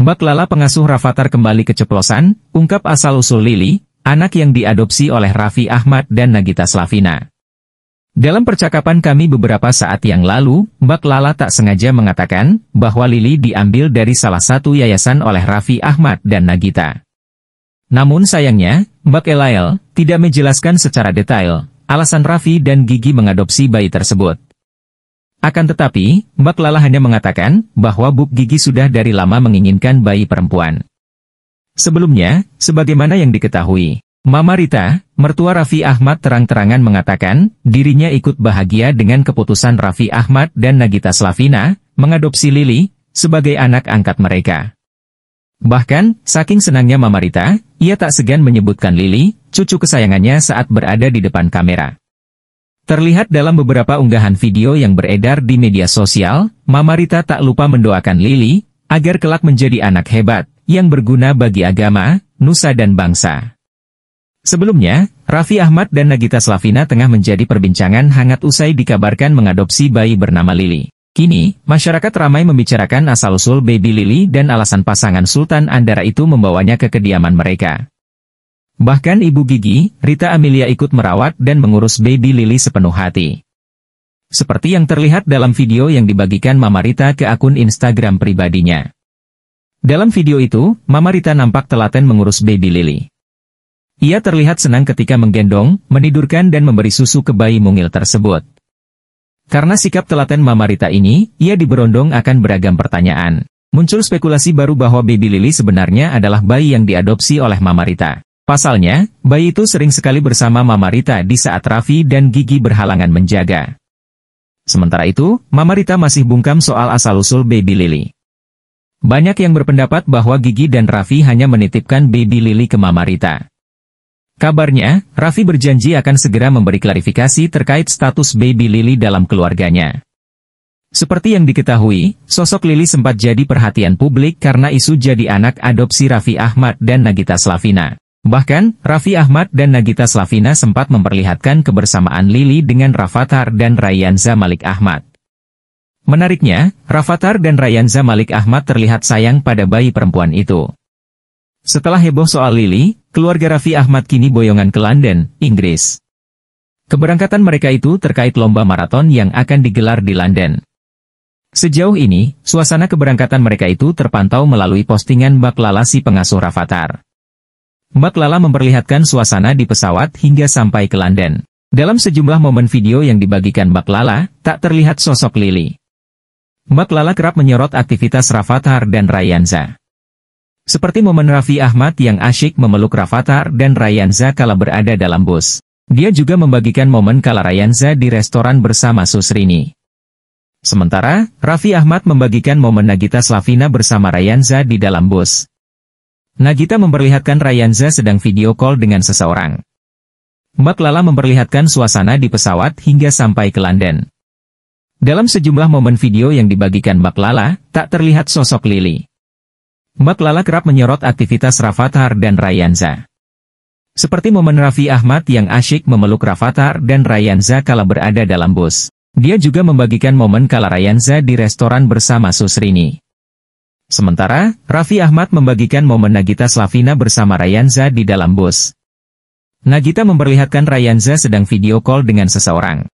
Mbak Lala pengasuh Rafathar kembali keceplosan, ungkap asal-usul Lili, anak yang diadopsi oleh Raffi Ahmad dan Nagita Slavina. Dalam percakapan kami beberapa saat yang lalu, Mbak Lala tak sengaja mengatakan bahwa Lili diambil dari salah satu yayasan oleh Raffi Ahmad dan Nagita. Namun sayangnya, Mbak Elael tidak menjelaskan secara detail alasan Raffi dan Gigi mengadopsi bayi tersebut. Akan tetapi, Mbak Lala hanya mengatakan bahwa Buk Gigi sudah dari lama menginginkan bayi perempuan. Sebelumnya, sebagaimana yang diketahui, Mama Rita, mertua Raffi Ahmad terang-terangan mengatakan dirinya ikut bahagia dengan keputusan Raffi Ahmad dan Nagita Slavina mengadopsi Lili sebagai anak angkat mereka. Bahkan, saking senangnya Mama Rita, ia tak segan menyebutkan Lili, cucu kesayangannya saat berada di depan kamera. Terlihat dalam beberapa unggahan video yang beredar di media sosial, Mama Rita tak lupa mendoakan Lili, agar kelak menjadi anak hebat, yang berguna bagi agama, nusa dan bangsa. Sebelumnya, Raffi Ahmad dan Nagita Slavina tengah menjadi perbincangan hangat usai dikabarkan mengadopsi bayi bernama Lili. Kini, masyarakat ramai membicarakan asal-usul baby Lili dan alasan pasangan Sultan Andara itu membawanya ke kediaman mereka. Bahkan ibu gigi, Rita Amelia ikut merawat dan mengurus baby Lily sepenuh hati. Seperti yang terlihat dalam video yang dibagikan Mama Rita ke akun Instagram pribadinya. Dalam video itu, Mama Rita nampak telaten mengurus baby Lily. Ia terlihat senang ketika menggendong, menidurkan dan memberi susu ke bayi mungil tersebut. Karena sikap telaten Mama Rita ini, ia diberondong akan beragam pertanyaan. Muncul spekulasi baru bahwa baby Lily sebenarnya adalah bayi yang diadopsi oleh Mama Rita. Pasalnya, bayi itu sering sekali bersama Mama Rita di saat Raffi dan Gigi berhalangan menjaga. Sementara itu, Mama Rita masih bungkam soal asal-usul baby Lily. Banyak yang berpendapat bahwa Gigi dan Raffi hanya menitipkan baby Lily ke Mama Rita. Kabarnya, Raffi berjanji akan segera memberi klarifikasi terkait status baby Lily dalam keluarganya. Seperti yang diketahui, sosok Lily sempat jadi perhatian publik karena isu jadi anak adopsi Raffi Ahmad dan Nagita Slavina. Bahkan, Raffi Ahmad dan Nagita Slavina sempat memperlihatkan kebersamaan Lili dengan Rafathar dan Rayanza Malik Ahmad. Menariknya, Rafathar dan Rayanza Malik Ahmad terlihat sayang pada bayi perempuan itu. Setelah heboh soal Lili, keluarga Raffi Ahmad kini boyongan ke London, Inggris. Keberangkatan mereka itu terkait lomba maraton yang akan digelar di London. Sejauh ini, suasana keberangkatan mereka itu terpantau melalui postingan bak lalasi pengasuh Rafathar. Mbak Lala memperlihatkan suasana di pesawat hingga sampai ke London. Dalam sejumlah momen video yang dibagikan Mbak Lala, tak terlihat sosok Lily. Mbak Lala kerap menyorot aktivitas Rafathar dan Rayanza. Seperti momen Raffi Ahmad yang asyik memeluk Rafathar dan Rayanza kala berada dalam bus. Dia juga membagikan momen kala Rayanza di restoran bersama Susrini. Sementara, Raffi Ahmad membagikan momen Nagita Slavina bersama Rayanza di dalam bus. Nagita memperlihatkan Ryanza sedang video call dengan seseorang. Mbak Lala memperlihatkan suasana di pesawat hingga sampai ke London. Dalam sejumlah momen video yang dibagikan Mbak Lala, tak terlihat sosok Lily. Mbak Lala kerap menyorot aktivitas Rafathar dan Ryanza. Seperti momen Raffi Ahmad yang asyik memeluk Rafathar dan Ryanza kala berada dalam bus. Dia juga membagikan momen kala Ryanza di restoran bersama Susrini. Sementara, Raffi Ahmad membagikan momen Nagita Slavina bersama Rayanza di dalam bus. Nagita memperlihatkan Rayanza sedang video call dengan seseorang.